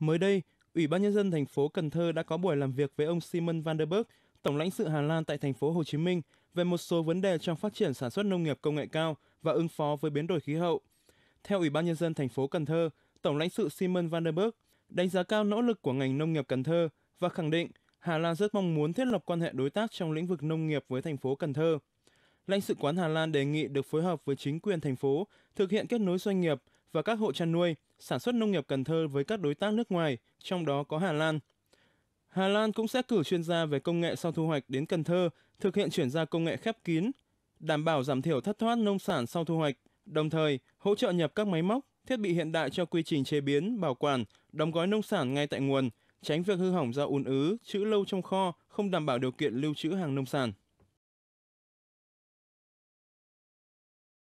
Mới đây, Ủy ban nhân dân thành phố Cần Thơ đã có buổi làm việc với ông Simon Vanderberg, tổng lãnh sự Hà Lan tại thành phố Hồ Chí Minh về một số vấn đề trong phát triển sản xuất nông nghiệp công nghệ cao và ứng phó với biến đổi khí hậu. Theo Ủy ban nhân dân thành phố Cần Thơ, tổng lãnh sự Simon Vanderberg đánh giá cao nỗ lực của ngành nông nghiệp Cần Thơ và khẳng định Hà Lan rất mong muốn thiết lập quan hệ đối tác trong lĩnh vực nông nghiệp với thành phố Cần Thơ. Lãnh sự quán Hà Lan đề nghị được phối hợp với chính quyền thành phố thực hiện kết nối doanh nghiệp và các hộ chăn nuôi, sản xuất nông nghiệp Cần Thơ với các đối tác nước ngoài, trong đó có Hà Lan. Hà Lan cũng sẽ cử chuyên gia về công nghệ sau thu hoạch đến Cần Thơ thực hiện chuyển giao công nghệ khép kín, đảm bảo giảm thiểu thất thoát nông sản sau thu hoạch, đồng thời hỗ trợ nhập các máy móc, thiết bị hiện đại cho quy trình chế biến, bảo quản, đóng gói nông sản ngay tại nguồn, tránh việc hư hỏng do ùn ứ, trữ lâu trong kho, không đảm bảo điều kiện lưu trữ hàng nông sản.